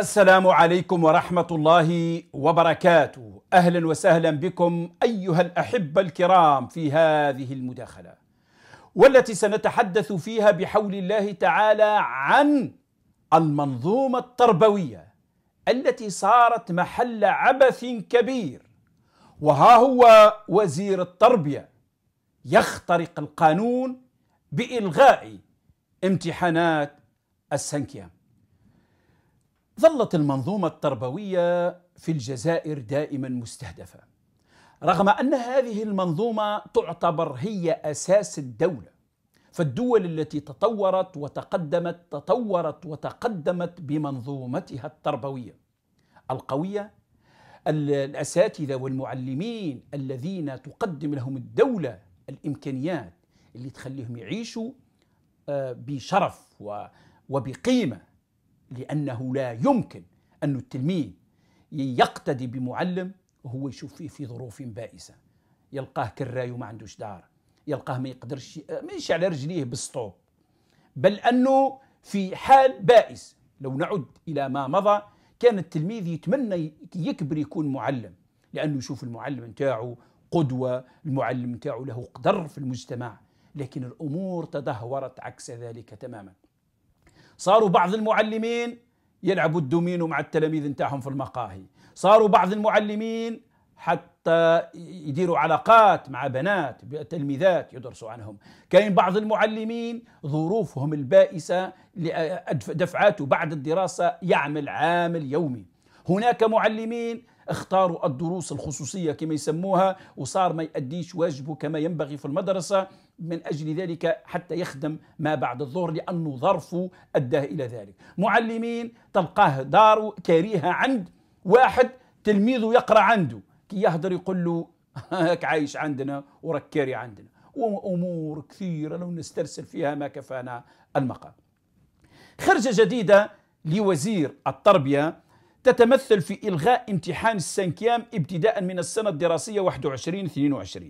السلام عليكم ورحمة الله وبركاته أهلا وسهلا بكم أيها الأحبة الكرام في هذه المداخلة والتي سنتحدث فيها بحول الله تعالى عن المنظومة التربوية التي صارت محل عبث كبير وها هو وزير التربية يخترق القانون بإلغاء امتحانات السنكيام ظلت المنظومة التربوية في الجزائر دائما مستهدفة رغم أن هذه المنظومة تعتبر هي أساس الدولة فالدول التي تطورت وتقدمت تطورت وتقدمت بمنظومتها التربوية القوية الأساتذة والمعلمين الذين تقدم لهم الدولة الإمكانيات اللي تخليهم يعيشوا آه، بشرف وبقيمة لأنه لا يمكن أن التلميذ يقتدي بمعلم وهو يشوف فيه في ظروف بائسة يلقاه كراي وما عندوش دار يلقاه ما يقدرش ماشي على رجليه بالسطوب بل أنه في حال بائس لو نعد إلى ما مضى كان التلميذ يتمنى يكبر يكون معلم لأنه يشوف المعلم نتاعو قدوة المعلم نتاعو له قدر في المجتمع لكن الأمور تدهورت عكس ذلك تماما صاروا بعض المعلمين يلعبوا الدومينو مع التلاميذ نتاعهم في المقاهي صاروا بعض المعلمين حتى يديروا علاقات مع بنات تلميذات يدرسوا عنهم كاين بعض المعلمين ظروفهم البائسة دفعاته بعد الدراسة يعمل عامل يومي هناك معلمين اختاروا الدروس الخصوصية كما يسموها وصار ما يأديش واجبه كما ينبغي في المدرسة من أجل ذلك حتى يخدم ما بعد الظهر لأنه ظرفه أدى إلى ذلك معلمين تلقاه دار كريهة عند واحد تلميذه يقرأ عنده كي يهدر يقول له هاك عايش عندنا وراك كاري عندنا وأمور كثيرة لو نسترسل فيها ما كفانا المقام خرجة جديدة لوزير التربية تتمثل في إلغاء امتحان السنكيام ابتداء من السنة الدراسية 21-22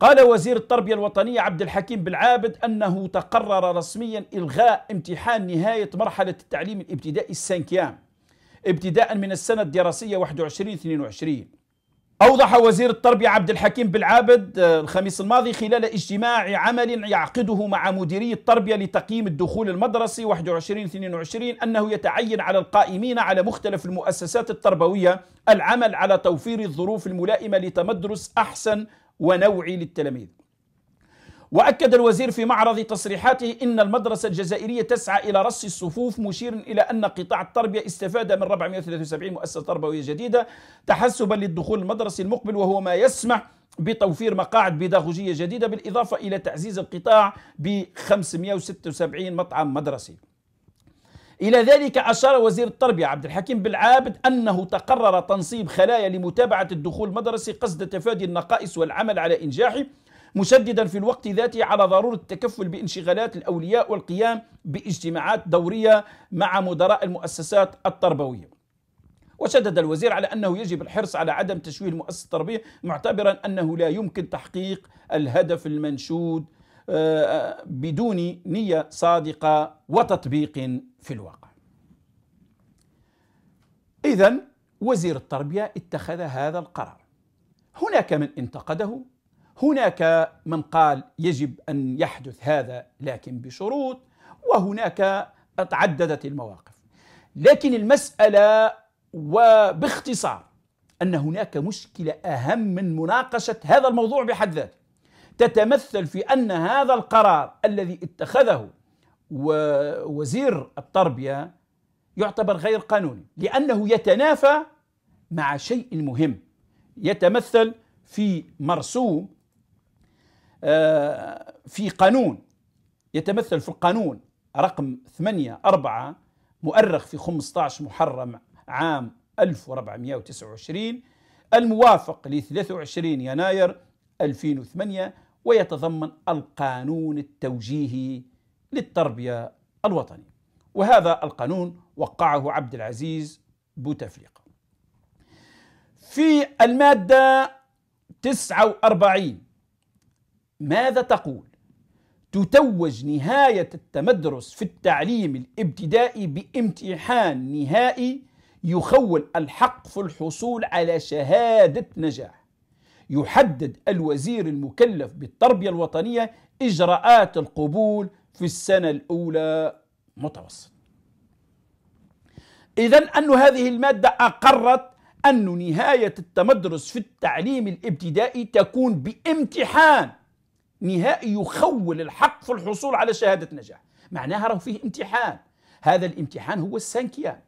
قال وزير التربية الوطنية عبد الحكيم بالعابد أنه تقرر رسميا إلغاء امتحان نهاية مرحلة التعليم الابتدائي السانكيام ابتداء من السنة الدراسية 21-22 أوضح وزير التربية عبد الحكيم بالعابد آه، الخميس الماضي خلال اجتماع عمل يعقده مع مديري التربية لتقييم الدخول المدرسي 21-22 أنه يتعين على القائمين على مختلف المؤسسات التربوية العمل على توفير الظروف الملائمة لتمدرس أحسن ونوعي للتلاميذ وأكد الوزير في معرض تصريحاته إن المدرسة الجزائرية تسعى إلى رص الصفوف مشير إلى أن قطاع التربية استفاد من 473 مؤسسة تربوية جديدة تحسبا للدخول المدرسي المقبل وهو ما يسمح بتوفير مقاعد بيداغوجية جديدة بالإضافة إلى تعزيز القطاع ب 576 مطعم مدرسي إلى ذلك أشار وزير التربية عبد الحكيم بالعابد أنه تقرر تنصيب خلايا لمتابعة الدخول المدرسي قصد تفادي النقائص والعمل على إنجاحه مشددا في الوقت ذاته على ضرورة التكفل بانشغالات الأولياء والقيام باجتماعات دورية مع مدراء المؤسسات التربوية وشدد الوزير على أنه يجب الحرص على عدم تشويه المؤسسة التربية معتبرا أنه لا يمكن تحقيق الهدف المنشود آه، بدون نية صادقة وتطبيق في الواقع إذا وزير التربية اتخذ هذا القرار هناك من انتقده هناك من قال يجب أن يحدث هذا لكن بشروط وهناك تعددت المواقف لكن المسألة وباختصار أن هناك مشكلة أهم من مناقشة هذا الموضوع بحد ذاته تتمثل في أن هذا القرار الذي اتخذه ووزير التربية يعتبر غير قانوني لأنه يتنافى مع شيء مهم يتمثل في مرسوم آه، في قانون يتمثل في القانون رقم 84 مؤرخ في 15 محرم عام 1429 الموافق ل 23 يناير 2008 ويتضمن القانون التوجيهي للتربية الوطني وهذا القانون وقعه عبد العزيز بوتفليقة في المادة 49 ماذا تقول؟ تتوج نهاية التمدرس في التعليم الابتدائي بامتحان نهائي يخول الحق في الحصول على شهادة نجاح يحدد الوزير المكلف بالتربية الوطنية إجراءات القبول في السنة الأولى متوسط إذا أن هذه المادة أقرت أن نهاية التمدرس في التعليم الابتدائي تكون بامتحان نهائي يخول الحق في الحصول على شهادة نجاح معناها راه فيه امتحان هذا الامتحان هو السانكيان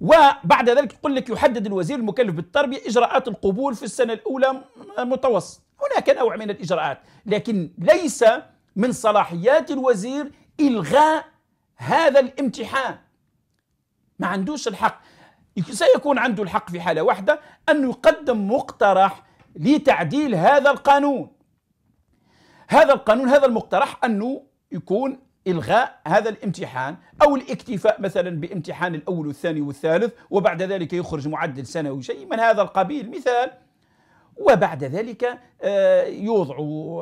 وبعد ذلك يقول لك يحدد الوزير المكلف بالتربية إجراءات القبول في السنة الأولى متوسط هناك نوع من الإجراءات لكن ليس من صلاحيات الوزير إلغاء هذا الامتحان ما عندوش الحق سيكون عنده الحق في حالة واحدة أن يقدم مقترح لتعديل هذا القانون هذا القانون هذا المقترح أنه يكون إلغاء هذا الامتحان أو الاكتفاء مثلا بامتحان الأول والثاني والثالث وبعد ذلك يخرج معدل سنوي شيء من هذا القبيل مثال وبعد ذلك آه، يوضع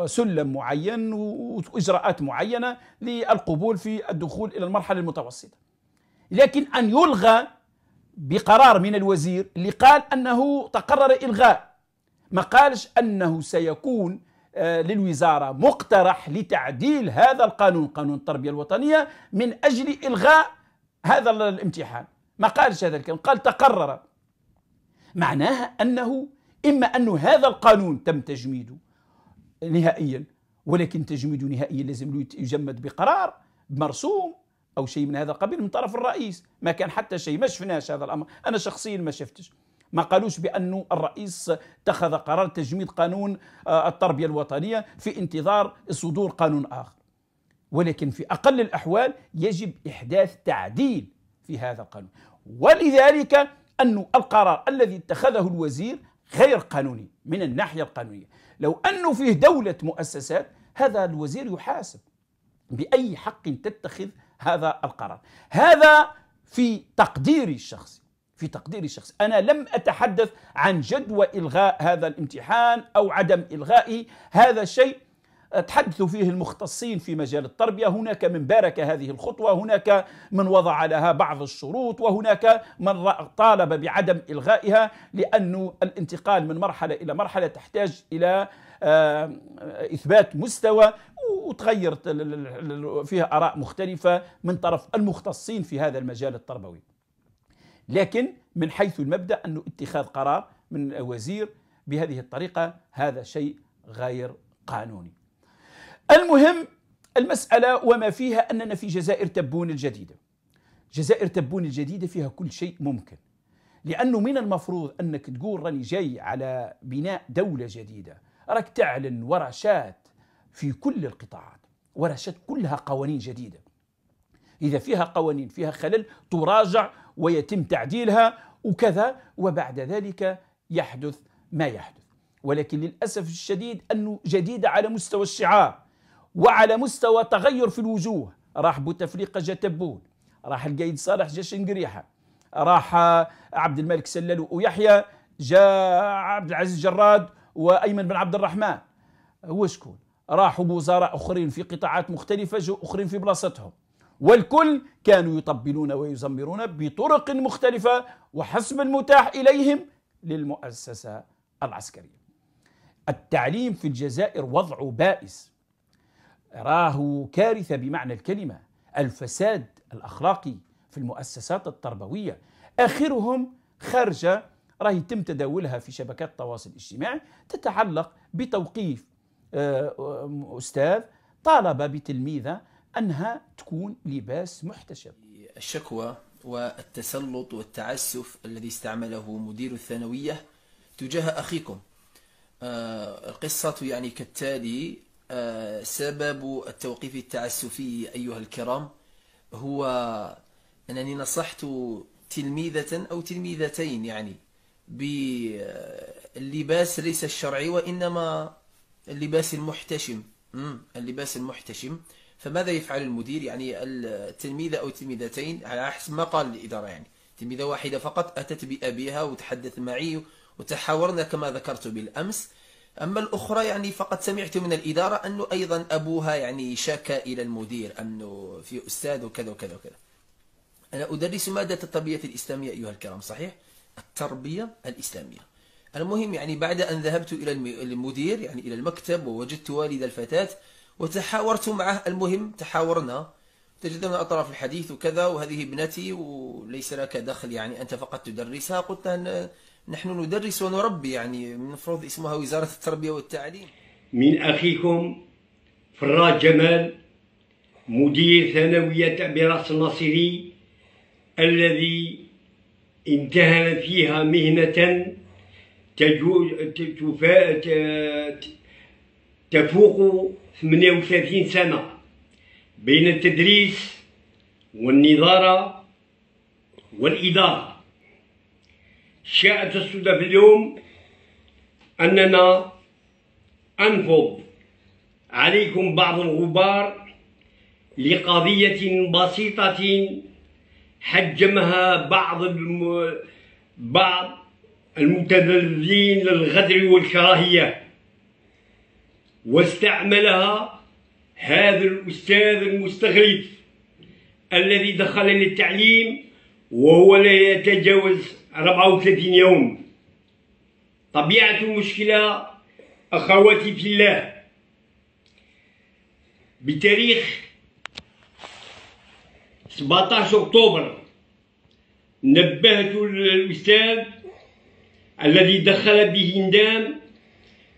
سلم معين وإجراءات معينة للقبول في الدخول إلى المرحلة المتوسطة لكن أن يلغى بقرار من الوزير اللي قال أنه تقرر إلغاء ما قالش أنه سيكون آه، للوزارة مقترح لتعديل هذا القانون قانون التربية الوطنية من أجل إلغاء هذا الامتحان ما قالش هذا الكلام قال تقرر معناها أنه إما أن هذا القانون تم تجميده نهائيا ولكن تجميده نهائيا لازم يجمد بقرار مرسوم أو شيء من هذا القبيل من طرف الرئيس ما كان حتى شيء ما شفناش هذا الأمر أنا شخصيا ما شفتش ما قالوش بأنه الرئيس اتخذ قرار تجميد قانون آه، التربية الوطنية في انتظار صدور قانون آخر ولكن في أقل الأحوال يجب إحداث تعديل في هذا القانون ولذلك أن القرار الذي اتخذه الوزير غير قانوني من الناحية القانونية لو أنه فيه دولة مؤسسات هذا الوزير يحاسب بأي حق تتخذ هذا القرار هذا في تقديري الشخصي في تقديري الشخصي أنا لم أتحدث عن جدوى إلغاء هذا الامتحان أو عدم إلغائه هذا شيء تحدث فيه المختصين في مجال التربية هناك من بارك هذه الخطوة هناك من وضع لها بعض الشروط وهناك من طالب بعدم إلغائها لأن الانتقال من مرحلة إلى مرحلة تحتاج إلى آه، إثبات مستوى وتغيرت فيها آراء مختلفة من طرف المختصين في هذا المجال التربوي لكن من حيث المبدأ أنه اتخاذ قرار من وزير بهذه الطريقة هذا شيء غير قانوني المهم المسألة وما فيها أننا في جزائر تبون الجديدة جزائر تبون الجديدة فيها كل شيء ممكن لأنه من المفروض أنك تقول راني جاي على بناء دولة جديدة راك تعلن ورشات في كل القطاعات ورشات كلها قوانين جديدة إذا فيها قوانين فيها خلل تراجع ويتم تعديلها وكذا وبعد ذلك يحدث ما يحدث ولكن للأسف الشديد أنه جديدة على مستوى الشعار وعلى مستوى تغير في الوجوه راح بوتفليقه جا تبون راح القايد صالح جا شنقريحه راح عبد الملك سلال ويحيى جا عبد العزيز جراد وايمن بن عبد الرحمن هو شكون راحوا بوزراء اخرين في قطاعات مختلفه جو اخرين في بلاصتهم والكل كانوا يطبلون ويزمرون بطرق مختلفه وحسب المتاح اليهم للمؤسسه العسكريه التعليم في الجزائر وضعه بائس راه كارثة بمعنى الكلمة الفساد الأخلاقي في المؤسسات التربوية آخرهم خرجة راه يتم تداولها في شبكات التواصل الاجتماعي تتعلق بتوقيف آه، أستاذ طالب بتلميذة أنها تكون لباس محتشم الشكوى والتسلط والتعسف الذي استعمله مدير الثانوية تجاه أخيكم آه، القصة يعني كالتالي سبب التوقيف التعسفي أيها الكرام هو أنني نصحت تلميذة أو تلميذتين يعني باللباس ليس الشرعي وإنما اللباس المحتشم اللباس المحتشم فماذا يفعل المدير يعني التلميذة أو التلميذتين على حسب ما قال الإدارة يعني تلميذة واحدة فقط أتت بأبيها وتحدث معي وتحاورنا كما ذكرت بالأمس أما الأخرى يعني فقد سمعت من الإدارة أنه أيضا أبوها يعني شكى إلى المدير أنه في أستاذ وكذا وكذا وكذا أنا أدرس مادة التربية الإسلامية أيها الكرام صحيح التربية الإسلامية المهم يعني بعد أن ذهبت إلى المدير يعني إلى المكتب ووجدت والد الفتاة وتحاورت معه المهم تحاورنا تجدنا أطراف الحديث وكذا وهذه ابنتي وليس لك دخل يعني أنت فقط تدرسها قلت أن نحن ندرس ونربي يعني المفروض اسمها وزارة التربية والتعليم من أخيكم فراج جمال مدير ثانوية براس الناصري الذي انتهى فيها مهنة تفوق 38 سنة بين التدريس والنظارة والإدارة شاءت الصدف اليوم أننا أنفض عليكم بعض الغبار لقضية بسيطة حجمها بعض الم... بعض المتذللين للغدر والكراهية واستعملها هذا الأستاذ المستغرب الذي دخل للتعليم وهو لا يتجاوز 34 يوم طبيعة المشكلة أخواتي في الله بتاريخ 17 أكتوبر نبهت الأستاذ الذي دخل به ندام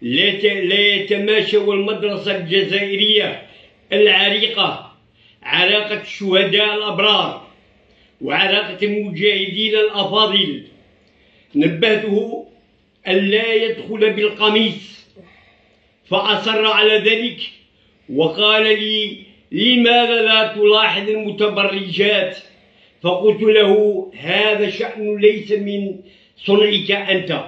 لا يتماشى المدرسة الجزائرية العريقة علاقة الشهداء الأبرار وعلاقة المجاهدين الأفاضل نبهته ألا يدخل بالقميص فأصر على ذلك وقال لي لماذا لا تلاحظ المتبرجات فقلت له هذا شأن ليس من صنعك أنت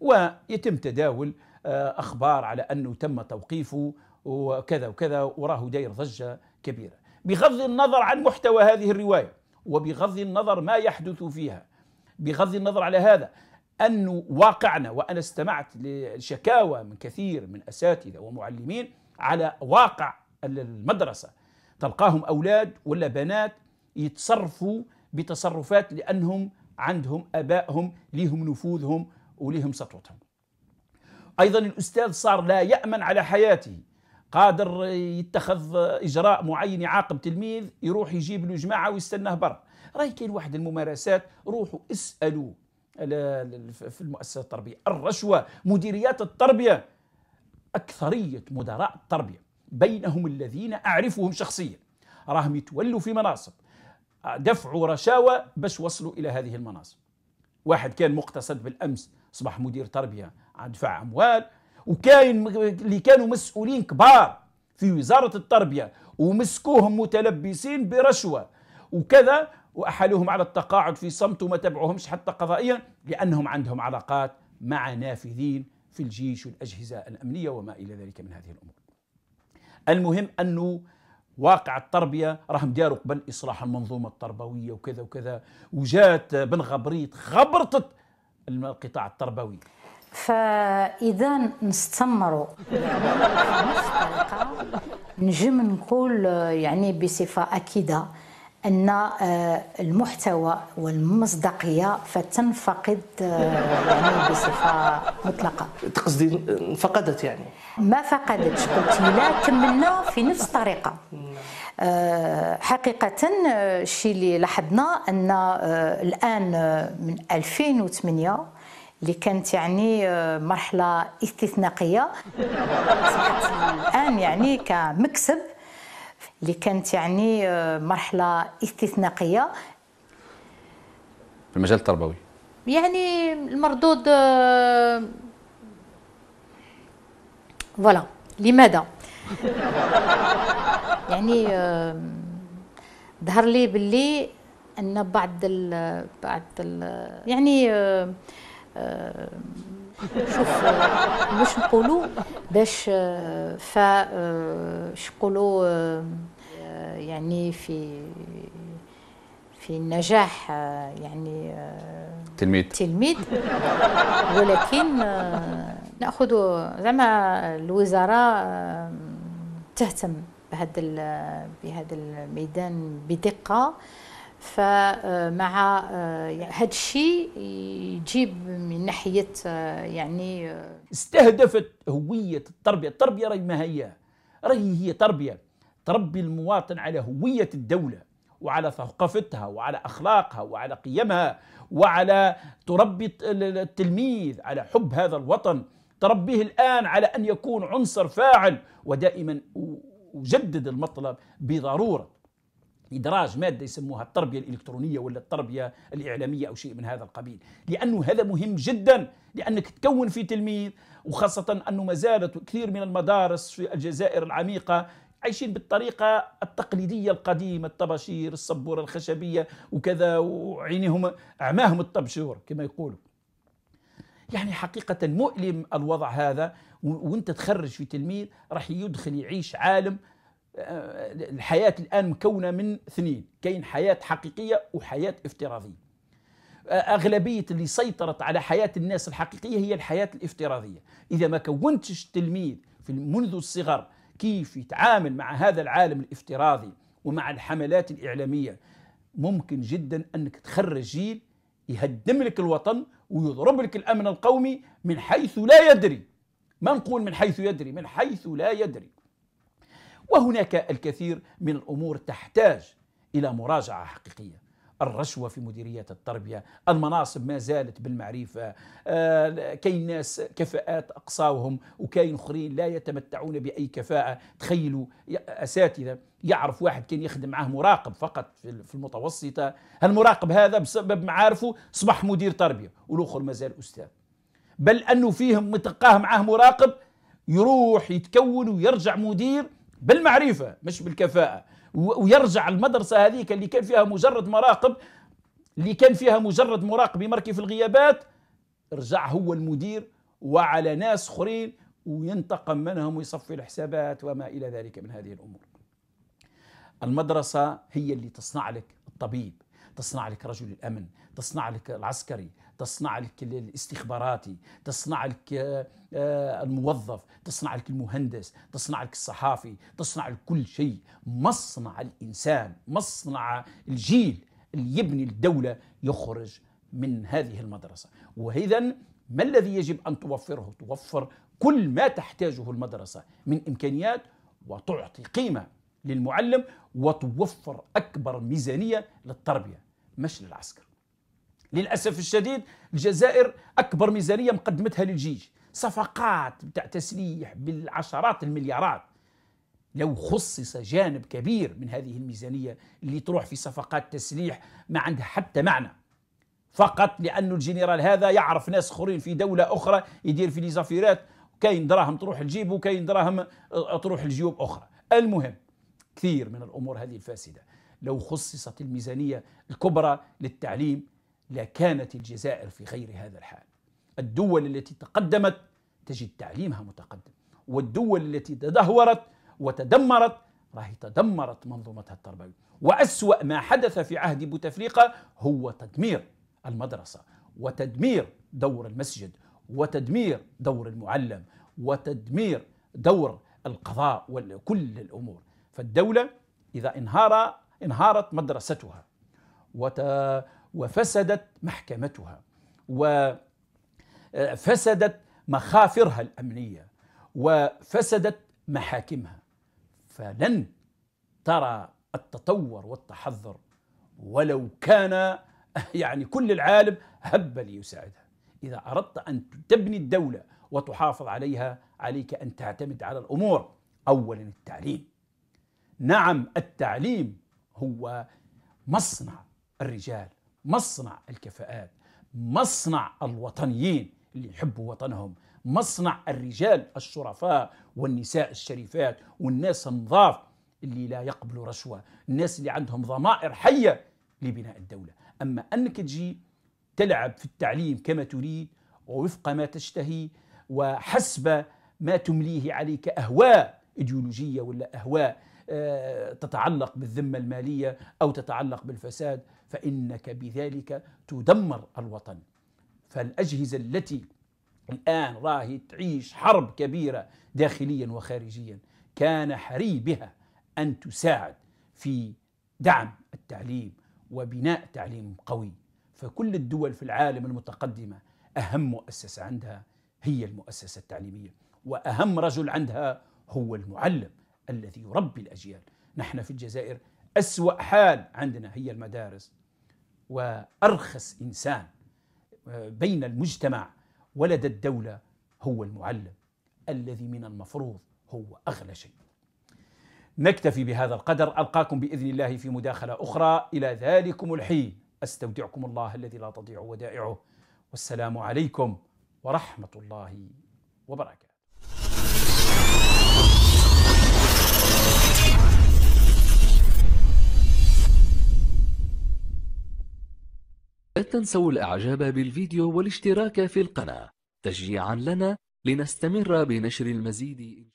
ويتم تداول آه، أخبار على أنه تم توقيفه وكذا وكذا وراه داير ضجة كبيرة بغض النظر عن محتوى هذه الروايه وبغض النظر ما يحدث فيها بغض النظر على هذا أن واقعنا وأنا استمعت لشكاوى من كثير من أساتذة ومعلمين على واقع المدرسة تلقاهم أولاد ولا بنات يتصرفوا بتصرفات لأنهم عندهم أبائهم لهم نفوذهم وليهم سطوتهم أيضا الأستاذ صار لا يأمن على حياته قادر يتخذ اجراء معين يعاقب تلميذ يروح يجيب له جماعه ويستناه برا راهي كاين واحد الممارسات روحوا اسالوا في المؤسسه التربيه الرشوه مديريات التربيه اكثريه مدراء التربيه بينهم الذين اعرفهم شخصيا راهم يتولوا في مناصب دفعوا رشاوى باش وصلوا الى هذه المناصب واحد كان مقتصد بالامس اصبح مدير تربيه دفع اموال وكاين اللي كانوا مسؤولين كبار في وزاره التربيه ومسكوهم متلبسين برشوه وكذا واحالوهم على التقاعد في صمت وما تبعوهمش حتى قضائيا لانهم عندهم علاقات مع نافذين في الجيش والاجهزه الامنيه وما الى ذلك من هذه الامور. المهم انه واقع التربيه راهم داروا قبل اصلاح المنظومه التربويه وكذا وكذا وجات بن غبريت غبرتت القطاع التربوي فاذا نستمروا الطريقه نجم نقول يعني بصفه اكيده ان آه، المحتوى والمصداقيه فتنفقد آه، يعني بصفه مطلقه تقصدي انفقدت يعني ما فقدتش قلت لا كملنا في نفس الطريقه نعم. آه، حقيقة الشيء اللي لاحظنا أن الآن من 2008 اللي كانت يعني آه، مرحله استثنائيه الان يعني كمكسب اللي كانت يعني آه، مرحله استثنائيه في المجال التربوي يعني المردود آه، فوالا لماذا يعني ظهر لي باللي ان بعض الـ بعض الـ يعني شوف باش نقولوا باش ف نقولوا يعني في في النجاح يعني تلميذ تلميذ ولكن ناخذ زعما الوزاره تهتم بهذا بهذا الميدان بدقه فمع هذا آه، يعني الشيء يجيب من ناحيه آه، يعني آه، استهدفت هويه التربيه، التربيه راهي ما هي راهي هي تربيه تربي المواطن على هويه الدوله وعلى ثقافتها وعلى اخلاقها وعلى قيمها وعلى تربي التلميذ على حب هذا الوطن، تربيه الان على ان يكون عنصر فاعل ودائما اجدد المطلب بضروره ادراج ماده يسموها التربيه الالكترونيه ولا التربيه الاعلاميه او شيء من هذا القبيل، لانه هذا مهم جدا لانك تكون في تلميذ وخاصه انه ما زالت كثير من المدارس في الجزائر العميقه عايشين بالطريقة التقليدية القديمة الطباشير الصبورة الخشبية وكذا وعينيهم أعماهم الطبشور كما يقولوا يعني حقيقة مؤلم الوضع هذا وانت تخرج في تلميذ راح يدخل يعيش عالم الحياة الآن مكونة من اثنين كاين حياة حقيقية وحياة افتراضية أغلبية اللي سيطرت على حياة الناس الحقيقية هي الحياة الافتراضية إذا ما كونتش التلميذ في منذ الصغر كيف يتعامل مع هذا العالم الافتراضي ومع الحملات الإعلامية ممكن جدا أنك تخرج جيل يهدم لك الوطن ويضرب لك الأمن القومي من حيث لا يدري ما نقول من حيث يدري من حيث لا يدري وهناك الكثير من الأمور تحتاج إلى مراجعة حقيقية الرشوة في مديريات التربية المناصب ما زالت بالمعرفة آه، كاين ناس كفاءات أقصاهم وكاين أخرين لا يتمتعون بأي كفاءة تخيلوا أساتذة يعرف واحد كان يخدم معاه مراقب فقط في المتوسطة هالمراقب هذا بسبب معارفه اصبح مدير تربية والآخر مازال أستاذ بل أنه فيهم متقاه معاه مراقب يروح يتكون ويرجع مدير بالمعرفة مش بالكفاءة ويرجع المدرسة هذيك اللي كان فيها مجرد مراقب اللي كان فيها مجرد مراقب يمركي في الغيابات رجع هو المدير وعلى ناس اخرين وينتقم منهم ويصفي الحسابات وما الى ذلك من هذه الامور. المدرسه هي اللي تصنع لك الطبيب، تصنع لك رجل الامن، تصنع لك العسكري، تصنع لك الاستخباراتي تصنع لك آه، آه، الموظف تصنع لك المهندس تصنع لك الصحافي تصنع لك كل شيء مصنع الإنسان مصنع الجيل اللي يبني الدولة يخرج من هذه المدرسة وإذا ما الذي يجب أن توفره توفر كل ما تحتاجه المدرسة من إمكانيات وتعطي قيمة للمعلم وتوفر أكبر ميزانية للتربية مش للعسكر للاسف الشديد الجزائر اكبر ميزانيه مقدمتها للجيش صفقات بتاع تسليح بالعشرات المليارات لو خصص جانب كبير من هذه الميزانيه اللي تروح في صفقات تسليح ما عندها حتى معنى فقط لانه الجنرال هذا يعرف ناس اخرين في دوله اخرى يدير في ليزافيرات كاين دراهم تروح الجيب وكاين دراهم آه، تروح لجيوب اخرى المهم كثير من الامور هذه الفاسده لو خصصت الميزانيه الكبرى للتعليم لكانت الجزائر في غير هذا الحال الدول التي تقدمت تجد تعليمها متقدم والدول التي تدهورت وتدمرت راهي تدمرت منظومتها التربوية وأسوأ ما حدث في عهد بوتفليقة هو تدمير المدرسة وتدمير دور المسجد وتدمير دور المعلم وتدمير دور القضاء وكل الأمور فالدولة إذا انهار انهارت مدرستها وت وفسدت محكمتها وفسدت آه، مخافرها الامنيه وفسدت محاكمها فلن ترى التطور والتحضر ولو كان يعني كل العالم هب ليساعدها اذا اردت ان تبني الدوله وتحافظ عليها عليك ان تعتمد على الامور اولا التعليم نعم التعليم هو مصنع الرجال مصنع الكفاءات مصنع الوطنيين اللي يحبوا وطنهم مصنع الرجال الشرفاء والنساء الشريفات والناس النظاف اللي لا يقبلوا رشوة الناس اللي عندهم ضمائر حية لبناء الدولة أما أنك تجي تلعب في التعليم كما تريد ووفق ما تشتهي وحسب ما تمليه عليك أهواء إيديولوجية ولا أهواء آه، تتعلق بالذمة المالية أو تتعلق بالفساد فإنك بذلك تدمر الوطن فالأجهزة التي الآن راهي تعيش حرب كبيرة داخليا وخارجيا كان حري بها أن تساعد في دعم التعليم وبناء تعليم قوي فكل الدول في العالم المتقدمة أهم مؤسسة عندها هي المؤسسة التعليمية وأهم رجل عندها هو المعلم الذي يربي الأجيال نحن في الجزائر أسوأ حال عندنا هي المدارس وأرخص إنسان آه، بين المجتمع ولدى الدولة هو المعلم الذي من المفروض هو أغلى شيء نكتفي بهذا القدر ألقاكم بإذن الله في مداخلة أخرى إلى ذلكم الحين أستودعكم الله الذي لا تضيع ودائعه والسلام عليكم ورحمة الله وبركاته لا تنسوا الإعجاب بالفيديو والاشتراك في القناة تشجيعا لنا لنستمر بنشر المزيد